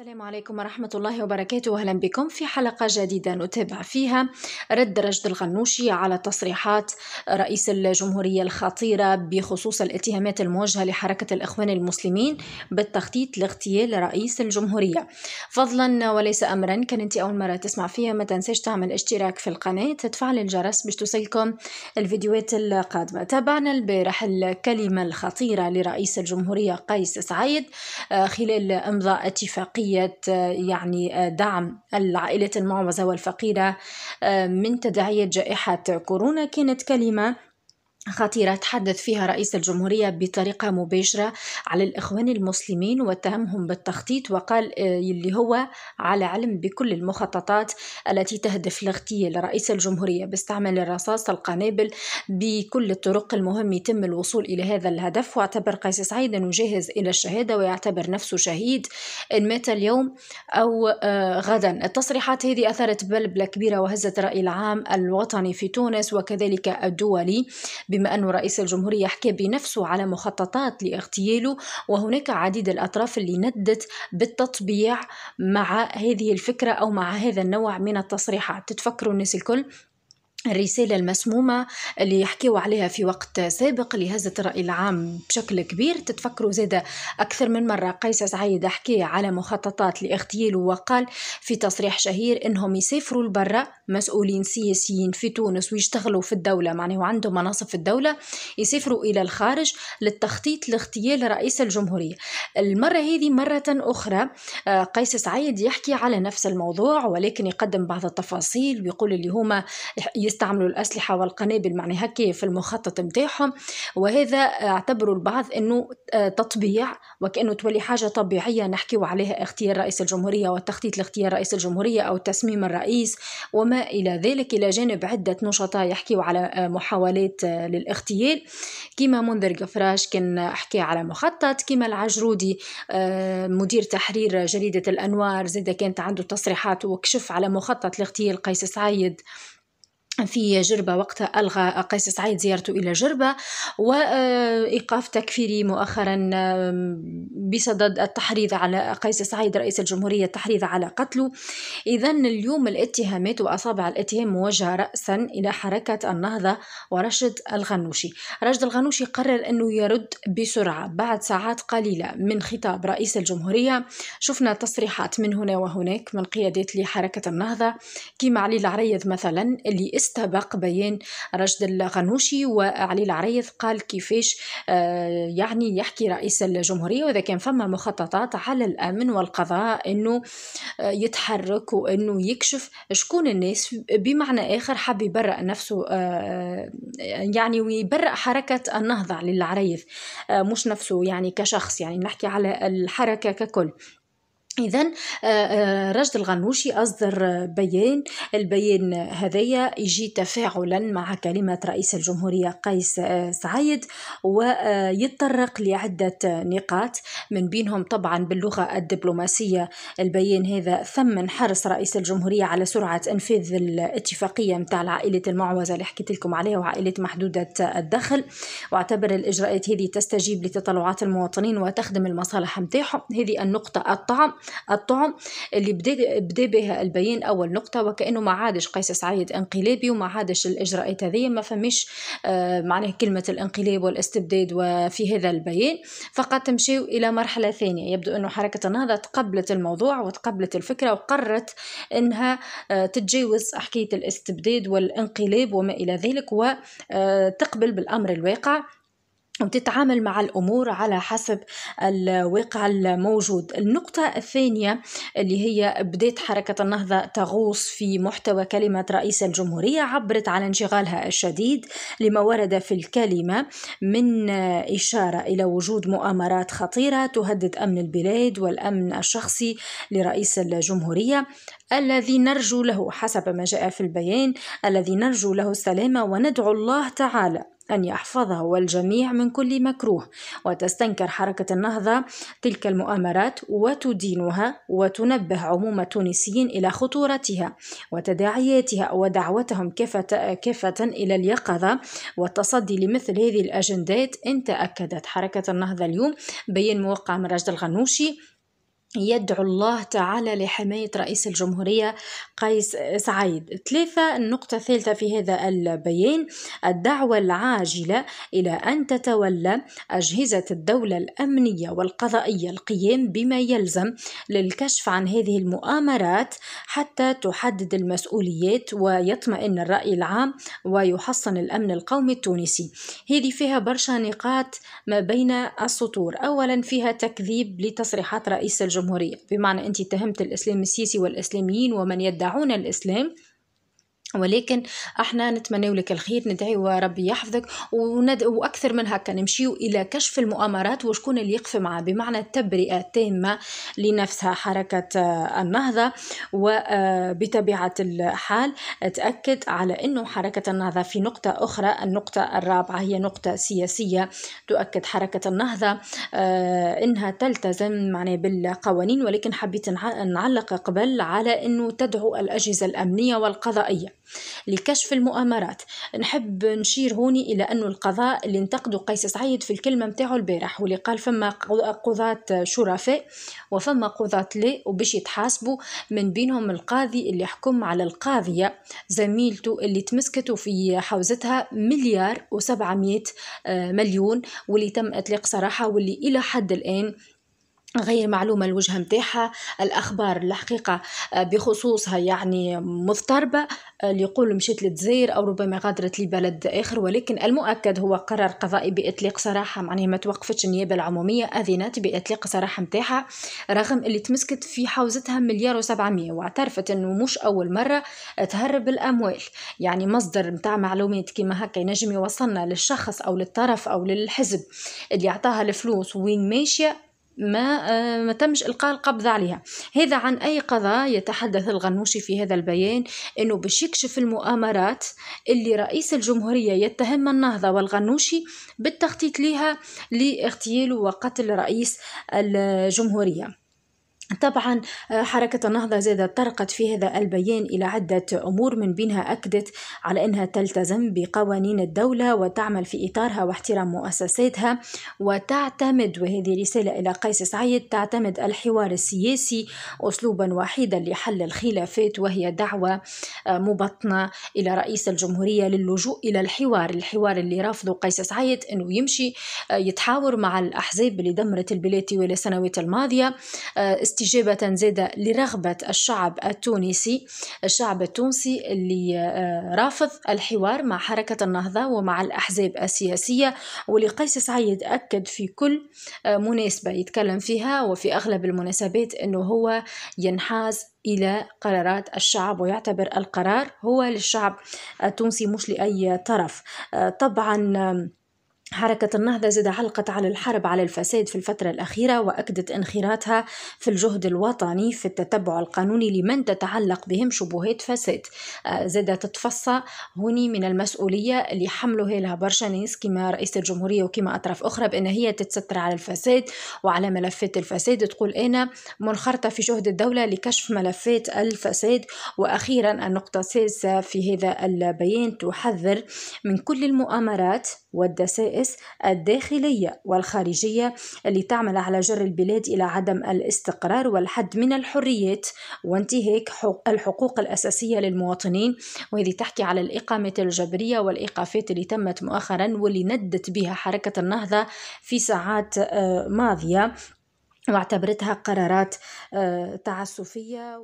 السلام عليكم ورحمة الله وبركاته أهلا بكم في حلقة جديدة نتابع فيها رد رجد الغنوشي على تصريحات رئيس الجمهورية الخطيرة بخصوص الاتهامات الموجهة لحركة الإخوان المسلمين بالتخطيط لاغتيال رئيس الجمهورية فضلا وليس أمرا كان أنت أول مرة تسمع فيها ما تنساش تعمل اشتراك في القناة تفعل الجرس باش توصلكم الفيديوهات القادمة تابعنا البارح الكلمة الخطيرة لرئيس الجمهورية قيس سعيد آه، خلال إمضاء اتفاقية عملية يعني آه، دعم العائلات المعوزة والفقيرة آه، من تداعيات جائحة كورونا كانت كلمة خطيرة تحدث فيها رئيس الجمهورية بطريقة مباشرة على الإخوان المسلمين واتهمهم بالتخطيط وقال آه، اللي هو على علم بكل المخططات التي تهدف لاغتيال رئيس الجمهورية باستعمال الرصاص القنابل بكل الطرق المهم يتم الوصول إلى هذا الهدف واعتبر قيس سعيد أنه جاهز إلى الشهادة ويعتبر نفسه شهيد إن مات اليوم أو آه، غدا التصريحات هذه أثرت بلبلة كبيرة وهزت الرأي العام الوطني في تونس وكذلك الدولي بما أن رئيس الجمهورية حكى بنفسه على مخططات لاغتياله وهناك عديد الأطراف اللي ندت بالتطبيع مع هذه الفكرة أو مع هذا النوع من التصريحات تتفكروا الناس الكل الرسالة المسمومة اللي يحكيوا عليها في وقت سابق اللي هزت الرأي العام بشكل كبير تتفكروا زادة أكثر من مرة قيس سعيد حكي على مخططات لاغتياله وقال في تصريح شهير إنهم يسافروا لبرا مسؤولين سياسيين في تونس ويشتغلوا في الدولة معناه وعندهم مناصب في الدولة يسافروا إلى الخارج للتخطيط لاغتيال رئيس الجمهورية المرة هذه مرة أخرى آه، قيس سعيد يحكي على نفس الموضوع ولكن يقدم بعض التفاصيل ويقول اللي هما يستعملوا الأسلحة والقنابل معناها هكي في المخطط نتاعهم وهذا اعتبروا البعض أنه آه، تطبيع وكأنه تولي حاجة طبيعية نحكيو عليها اغتيال رئيس الجمهورية والتخطيط لاغتيال رئيس الجمهورية أو تسميم الرئيس وما إلى ذلك إلى جانب عدة نشطاء يحكيوا على آه، محاولات آه، للاغتيال كما منذر قفراش كان حكي على مخطط كما العجرودي آه، مدير تحرير جريدة الأنوار زاد كانت عنده تصريحات وكشف على مخطط لاغتيال قيس سعيد في جربة وقت ألغى قيس سعيد زيارته إلى جربة وإيقاف آه، تكفيري مؤخرا بصدد التحريض على قيس سعيد رئيس الجمهورية التحريض على قتله إذا اليوم الاتهامات وأصابع الاتهام موجهة رأسا إلى حركة النهضة ورشد الغنوشي رشد الغنوشي قرر أنه يرد بسرعة بعد ساعات قليلة من خطاب رئيس الجمهورية شفنا تصريحات من هنا وهناك من قيادات لحركة النهضة كيما علي العريض مثلا اللي استبق بيان رشد الغنوشي وعلي العريف قال كيفاش آه، يعني يحكي رئيس الجمهورية وإذا كان فما مخططات على الأمن والقضاء أنه آه، يتحرك وأنه يكشف شكون الناس بمعنى آخر حب يبرأ نفسه آه، يعني ويبرأ حركة النهضة علي العريف مش نفسه يعني كشخص يعني نحكي على الحركة ككل إذا آه، آه، رشد الغنوشي أصدر آه، بيان البيان هذايا يجي تفاعلا مع كلمة رئيس الجمهورية قيس سعيد ويتطرق لعدة نقاط من بينهم طبعا باللغة الدبلوماسية البيان هذا ثمن حرص رئيس الجمهورية على سرعة إنفاذ الاتفاقية متاع العائلة المعوزة اللي حكيت لكم عليها وعائلة محدودة الدخل واعتبر الإجراءات هذه تستجيب لتطلعات المواطنين وتخدم المصالح متاعهم هذه النقطة الطعم الطعم اللي بدا بدا بها البيان اول نقطه وكانه ما عادش قيس سعيد انقلابي وما عادش الاجراءات هذه ما فهمش آه، معناه كلمه الانقلاب والاستبداد وفي هذا البيان فقط مشاو الى مرحله ثانيه يبدو انه حركه النهضه تقبلت الموضوع وتقبلت الفكره وقررت انها آه، تتجاوز حكايه الاستبداد والانقلاب وما الى ذلك وتقبل آه، بالامر الواقع وتتعامل مع الأمور على حسب الواقع الموجود النقطة الثانية اللي هي بدأت حركة النهضة تغوص في محتوى كلمة رئيس الجمهورية عبرت عن انشغالها الشديد لما ورد في الكلمة من إشارة إلى وجود مؤامرات خطيرة تهدد أمن البلاد والأمن الشخصي لرئيس الجمهورية الذي نرجو له حسب ما جاء في البيان الذي نرجو له السلامة وندعو الله تعالى أن يحفظه الجميع من كل مكروه وتستنكر حركة النهضة تلك المؤامرات وتدينها وتنبه عموم التونسيين إلى خطورتها وتداعياتها ودعوتهم كافة, كفة إلى اليقظة والتصدي لمثل هذه الأجندات إن تأكدت حركة النهضة اليوم بين موقع من رجل الغنوشي يدعو الله تعالى لحماية رئيس الجمهورية قيس سعيد ثلاثة النقطة الثالثة في هذا البيان الدعوة العاجلة إلى أن تتولى أجهزة الدولة الأمنية والقضائية القيام بما يلزم للكشف عن هذه المؤامرات حتى تحدد المسؤوليات ويطمئن الرأي العام ويحصن الأمن القومي التونسي هذه فيها برشا نقاط ما بين السطور أولا فيها تكذيب لتصريحات رئيس الجمهورية الجمهورية بمعنى أنت اتهمت الإسلام السيسي والإسلاميين ومن يدعون الإسلام ولكن احنا نتمنى لك الخير ندعيو ربي يحفظك وند... واكثر من هكا نمشيو الى كشف المؤامرات وشكون اللي يقف معها بمعنى التبرئه التامه لنفسها حركه آه، النهضه وبطبيعه آه، الحال تاكد على انه حركه النهضه في نقطه اخرى النقطه الرابعه هي نقطه سياسيه تؤكد حركه النهضه آه، انها تلتزم معنا بالقوانين ولكن حبيت نعلق قبل على انه تدعو الاجهزه الامنيه والقضائيه لكشف المؤامرات نحب نشير هوني إلى أن القضاء اللي انتقدوا قيس سعيد في الكلمة نتاعو البارح واللي قال فما قضاة شرفاء وفما قضاة لا وباش يتحاسبوا من بينهم القاضي اللي حكم على القاضية زميلته اللي تمسكته في حوزتها مليار و700 آه، مليون واللي تم إطلاق سراحة واللي إلى حد الآن غير معلومة الوجهة متاحة الأخبار الحقيقة آه، بخصوصها يعني مضطربة اللي آه، يقول مشيت لتزير أو ربما غادرت لبلد آخر ولكن المؤكد هو قرار قضائي بإطلاق سراحة معناها ما توقفتش النيابة العمومية أذنت بإطلاق صراحة متاحة رغم اللي تمسكت في حوزتها مليار وسبعمية واعترفت أنه مش أول مرة تهرب الأموال يعني مصدر متاع معلومات كما هكا ينجم يوصلنا للشخص أو للطرف أو للحزب اللي أعطاها الفلوس وين ماشية ما آه، ما تمش إلقاء القبض عليها هذا عن أي قضاء يتحدث الغنوشي في هذا البيان أنه باش يكشف المؤامرات اللي رئيس الجمهورية يتهم النهضة والغنوشي بالتخطيط لها لاغتيال وقتل رئيس الجمهورية طبعا آه، حركة النهضة زادة طرقت في هذا البيان إلى عدة أمور من بينها أكدت على أنها تلتزم بقوانين الدولة وتعمل في إطارها واحترام مؤسساتها وتعتمد وهذه رسالة إلى قيس سعيد تعتمد الحوار السياسي أسلوبا وحيدا لحل الخلافات وهي دعوة آه، مبطنة إلى رئيس الجمهورية للجوء إلى الحوار الحوار اللي رافضه قيس سعيد أنه يمشي آه، يتحاور مع الأحزاب اللي دمرت البلاد طوال السنوات الماضية استجابة زادة لرغبة الشعب التونسي الشعب التونسي اللي آه، رافض الحوار مع حركة النهضة ومع الأحزاب السياسية واللي قيس سعيد أكد في كل آه، مناسبة يتكلم فيها وفي أغلب المناسبات أنه هو ينحاز الى قرارات الشعب ويعتبر القرار هو للشعب التونسي مش لاي طرف آه، طبعا حركة النهضة زد علقت على الحرب على الفساد في الفترة الأخيرة وأكدت انخراطها في الجهد الوطني في التتبع القانوني لمن تتعلق بهم شبهات فساد آه، زاد تتفصى هوني من المسؤولية اللي حملوها لها برشا ناس كما رئيس الجمهورية وكما أطراف أخرى بأن هي تتستر على الفساد وعلى ملفات الفساد تقول أنا منخرطة في جهد الدولة لكشف ملفات الفساد وأخيرا النقطة السادسة في هذا البيان تحذر من كل المؤامرات والدسائر الخصائص الداخلية والخارجية اللي تعمل على جر البلاد إلى عدم الاستقرار والحد من الحريات وانتهاك الحقوق الأساسية للمواطنين وهذه تحكي على الإقامة الجبرية والإيقافات اللي تمت مؤخرا واللي ندت بها حركة النهضة في ساعات آه، ماضية واعتبرتها قرارات آه، تعسفية